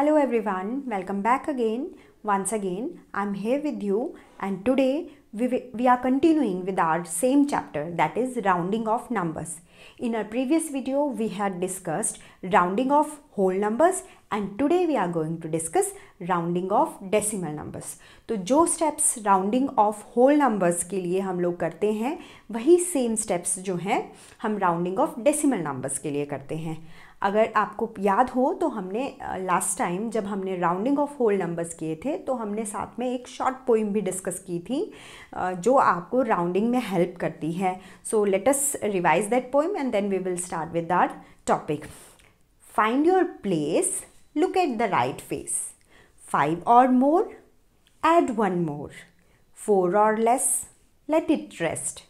Hello everyone, welcome back again. Once again, I'm here with you and today we, we are continuing with our same chapter that is rounding off numbers. In our previous video, we had discussed rounding off whole numbers and today we are going to discuss rounding off decimal numbers. तो जो steps rounding off whole numbers के लिए हम लोग करते हैं वही same steps जो हैं हम rounding off decimal numbers के लिए करते हैं अगर आपको याद हो तो हमने लास्ट टाइम जब हमने राउंडिंग ऑफ होल नंबर्स किए थे तो हमने साथ में एक शॉर्ट पोइम भी डिस्कस की थी जो आपको राउंडिंग में हेल्प करती है so let us revise that poem and then we will start with our topic find your place look at the right face five or more add one more four और less let it rest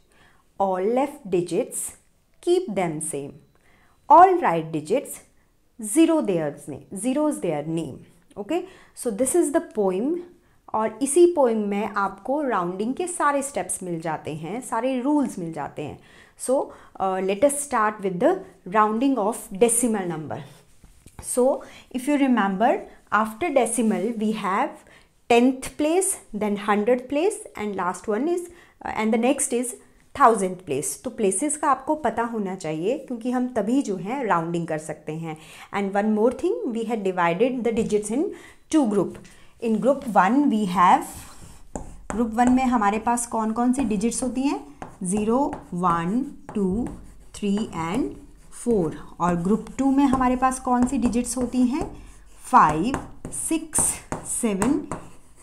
all left digits keep them same all right digits zero their ने zero is their name okay so this is the poem और इसी poem में आपको rounding के सारे steps मिल जाते हैं सारे रूल्स मिल जाते हैं so let's start with the rounding off decimal number so if you remember after decimal we have tenth place then hundred place and last one is and the next is thousand place तो places का आपको पता होना चाहिए क्योंकि हम तभी जो है राउंडिंग कर सकते हैं and one more thing we have divided the digits in two group in group one we have group one में हमारे पास कौन कौन सी डिजिट्स होती हैं zero one two three and four और ग्रुप टू में हमारे पास कौन सी डिजिट्स होती हैं five six seven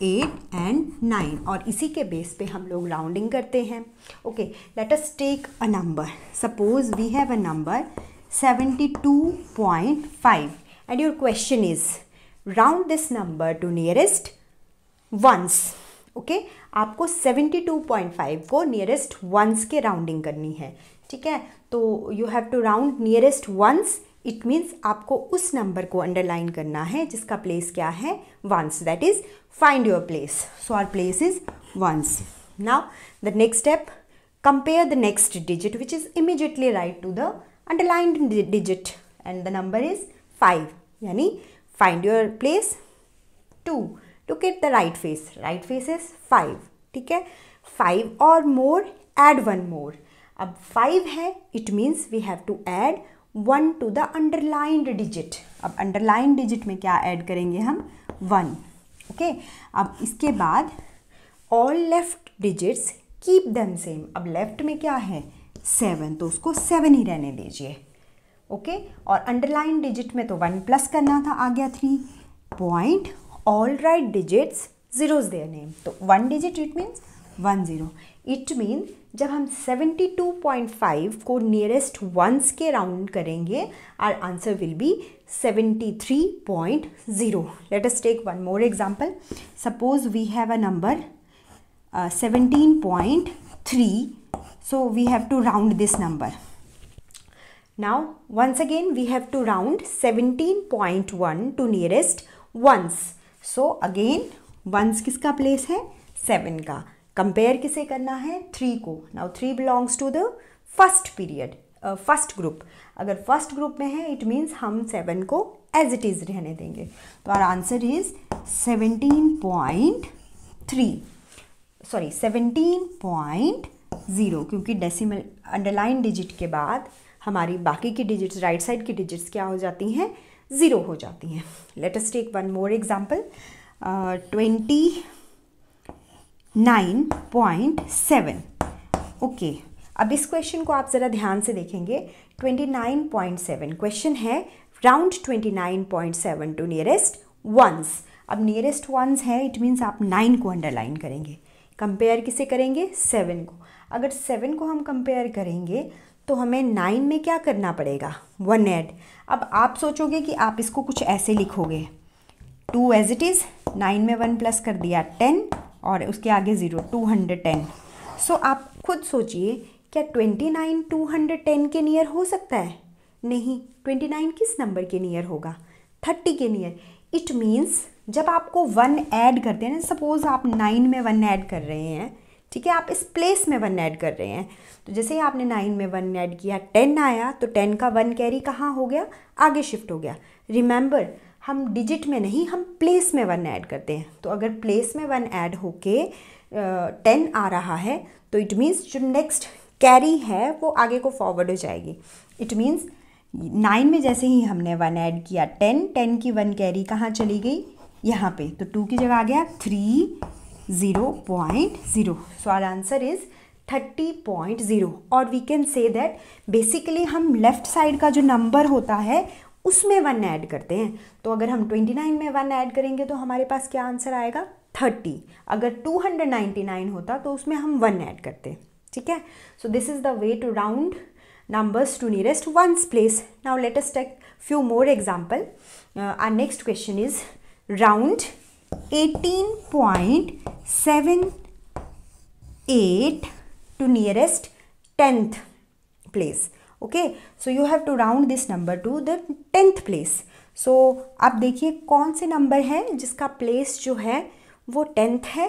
eight and nine और इसी के बेस पे हम लोग राउंडिंग करते हैं okay let us take a number suppose we have a number seventy two point five and your question is round this number to nearest ones okay आपको seventy two point five को nearest ones के rounding करनी है ठीक है तो you have to round nearest ones it means आपको उस नंबर को अंडरलाइन करना है जिसका प्लेस क्या है ones that is find your place so our place is ones now the next step compare the next digit which is immediately right to the underline digit and the number is five यानी find your place to to get the right face right face is five ठीक है five or more add one मोर अब five है it means we have to add one to the underlined digit अब underline digit में क्या add करेंगे हम one okay okay? अब इसके बाद all left digits keep them same अब लेफ्ट में क्या है सेवन तो उसको सेवन ही रहने दीजिए ओके okay? और अंडरलाइन डिजिट में तो वन प्लस करना था आ गया three point all right digits zeros there name तो one digit it means one zero it mean जब हम सेवेंटी टू पॉइंट फाइव को नियरेस्ट वंस के राउंड करेंगे our answer will be seventy three point zero let's take one more example suppose we have a number seventeen point three so we have to round this number now once again we have to round seventeen point one to nearest ones so again ones किसका place है seven का compare किसे करना है three को now three belongs to the first period first group अगर first group में है इट मीन्स हम सेवन को एज इट इज़ रहने देंगे तो our answer is seventeen point three sorry seventeen point zero क्योंकि डेसिमल अंडरलाइन डिजिट के बाद हमारी बाकी की डिजिट्स राइट साइड की डिजिट्स क्या हो जाती हैं ज़ीरो हो जाती हैं latest take one more example twenty nine point seven okay अब इस क्वेश्चन को आप ज़रा ध्यान से देखेंगे twenty nine point seven question है round twenty nine point seven to nearest ones अब नियरेस्ट वंस है इट मीन्स आप नाइन को अंडरलाइन करेंगे कंपेयर किसे करेंगे सेवन को अगर सेवन को हम कंपेयर करेंगे तो हमें नाइन में क्या करना पड़ेगा वन एड अब आप सोचोगे कि आप इसको कुछ ऐसे लिखोगे two as it is nine में वन प्लस कर दिया टेन और उसके आगे zero two hundred ten so आप खुद सोचिए क्या twenty nine two hundred ten के नियर हो सकता है नहीं ट्वेंटी नाइन किस नंबर के नियर होगा थर्टी के नियर इट मीन्स जब आपको वन ऐड करते हैं ना सपोज़ आप नाइन में वन ऐड कर रहे हैं ठीक है आप इस प्लेस में वन ऐड कर रहे हैं तो जैसे ही आपने नाइन में वन ऐड किया टेन आया तो टेन का वन कैरी कहाँ हो गया आगे शिफ्ट हो गया रिमेंबर हम डिजिट में नहीं हम प्लेस में वन ऐड करते हैं तो अगर प्लेस में वन ऐड होके टेन आ रहा है तो इट मीन्स जो नेक्स्ट कैरी है वो आगे को फॉरवर्ड हो जाएगी इट मीन्स नाइन में जैसे ही हमने वन ऐड किया टेन टेन की वन कैरी कहाँ चली गई यहाँ पे तो टू की जगह आ गया three zero point zero so our answer is thirty point zero और we can say that basically हम लेफ़्ट साइड का जो नंबर होता है उसमें वन ऐड करते हैं तो अगर हम ट्वेंटी नाइन में वन ऐड करेंगे तो हमारे पास क्या आंसर आएगा थर्टी अगर टू हंड्रेड नाइन्टी नाइन होता तो उसमें हम वन ऐड करते ठीक है so this is the way to round numbers to nearest one place now let us take few more example our next question is round eighteen point seven eight to nearest tenth place okay so you have to round this number to the tenth place so आप देखिए कौन से number है जिसका place जो है वो tenth है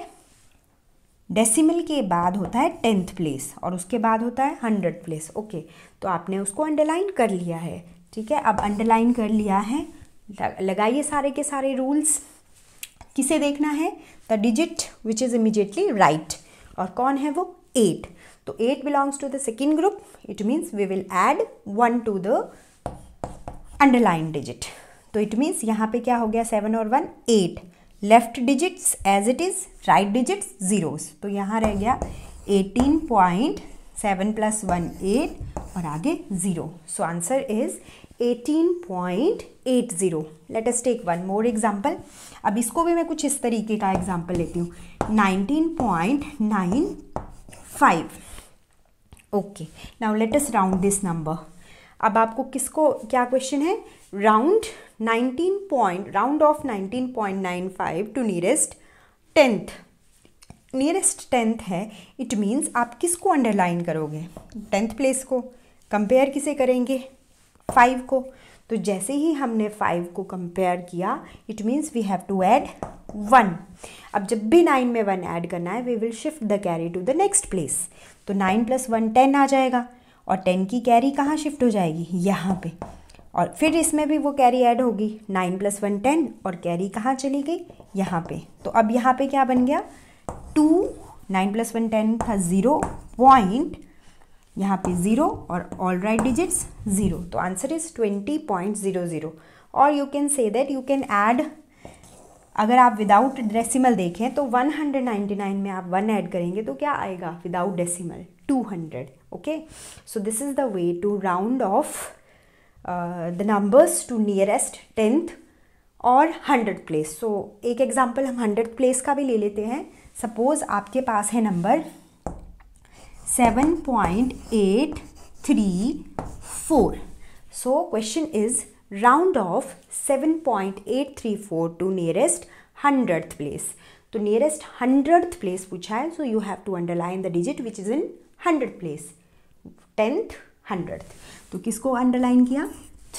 डेसिमल के बाद होता है टेंथ प्लेस और उसके बाद होता है हंड्रेड प्लेस ओके तो आपने उसको अंडरलाइन कर लिया है ठीक है अब अंडरलाइन कर लिया है लगाइए सारे के सारे रूल्स किसे देखना है the digit which is immediately right और कौन है वो 8 so 8 belongs to the second group it means we will add 1 to the underlined digit तो इट मीन्स यहाँ पे क्या हो गया सेवन और one eight left digits as it is right digits zeros तो यहाँ रह गया eighteen point seven plus one eight और आगे zero so answer is eighteen point eight zero let us take one more example अब इसको भी मैं कुछ इस तरीके का एग्जाम्पल लेती हूँ nineteen point nine five okay now let us round this number अब आपको किसको क्या क्वेश्चन है round nineteen point round off nineteen point nine five to nearest tenth nearest tenth है इट मीन्स आप किसको अंडरलाइन करोगे टेंथ प्लेस को कंपेयर किसे करेंगे फाइव को तो जैसे ही हमने फाइव को कंपेयर किया it means we have to add one अब जब भी नाइन में वन ऐड करना है we will shift the carry to the next place तो नाइन प्लस वन टेन आ जाएगा और टेन की कैरी कहाँ शिफ्ट हो जाएगी यहाँ पे और फिर इसमें भी वो कैरी ऐड होगी नाइन प्लस वन टेन और कैरी कहाँ चली गई यहाँ पे तो अब यहाँ पे क्या बन गया two nine plus one ten था ज़ीरो पॉइंट यहाँ पे ज़ीरो और ऑल राइट डिजिट्स ज़ीरो तो answer is twenty point zero zero और you can say that you can add अगर आप विदाउट डेसिमल देखें तो वन हंड्रेड नाइन्टी नाइन में आप वन ऐड करेंगे तो क्या आएगा without decimal hundred okay so this is the way to round off the numbers to nearest tenth और हंड्रेड प्लेस सो एक एग्जाम्पल हम हंड्रेड प्लेस का भी ले लेते हैं सपोज़ आपके पास है number seven point eight three four so question is round off seven point eight three four to nearest hundred place तो नियरेस्ट हंड्रेड प्लेस पूछा है so you have to underline the digit which is in hundred place tenth hundred तो किसको underline किया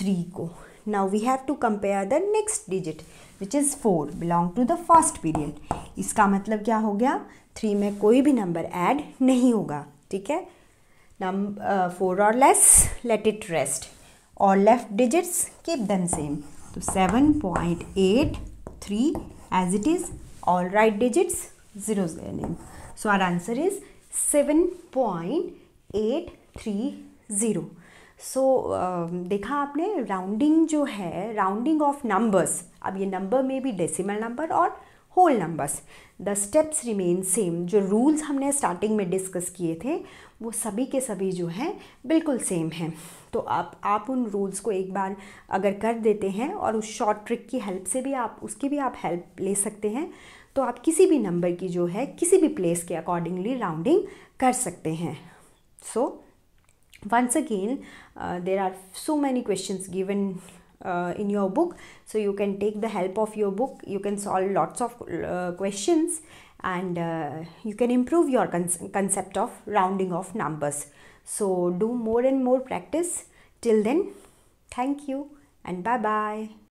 three को now we have to compare the next digit which is four belong to the first period इसका मतलब क्या हो गया three में कोई भी नंबर ऐड नहीं होगा ठीक है नंबर फोर और लेस लेट इट रेस्ट और left digits keep them same तो seven point eight three as it is all right digits zero so our answer is seven point eight three zero so देखा आपने rounding जो है rounding off numbers अब ये number में भी decimal number और whole numbers the steps remain same जो रूल्स हमने स्टार्टिंग में डिस्कस किए थे वो सभी के सभी जो हैं बिल्कुल सेम हैं तो आप आप उन रूल्स को एक बार अगर कर देते हैं और उस शॉर्ट ट्रिक की हेल्प से भी आप उसकी भी आप हेल्प ले सकते हैं तो आप किसी भी नंबर की जो है किसी भी प्लेस के अकॉर्डिंगली राउंडिंग कर सकते हैं so once again there are so many question given uh, in your book so you can take the help of your book you can solve lots of uh, questions and uh, you can improve your concept of rounding off numbers so do more and more practice till then thank you and bye bye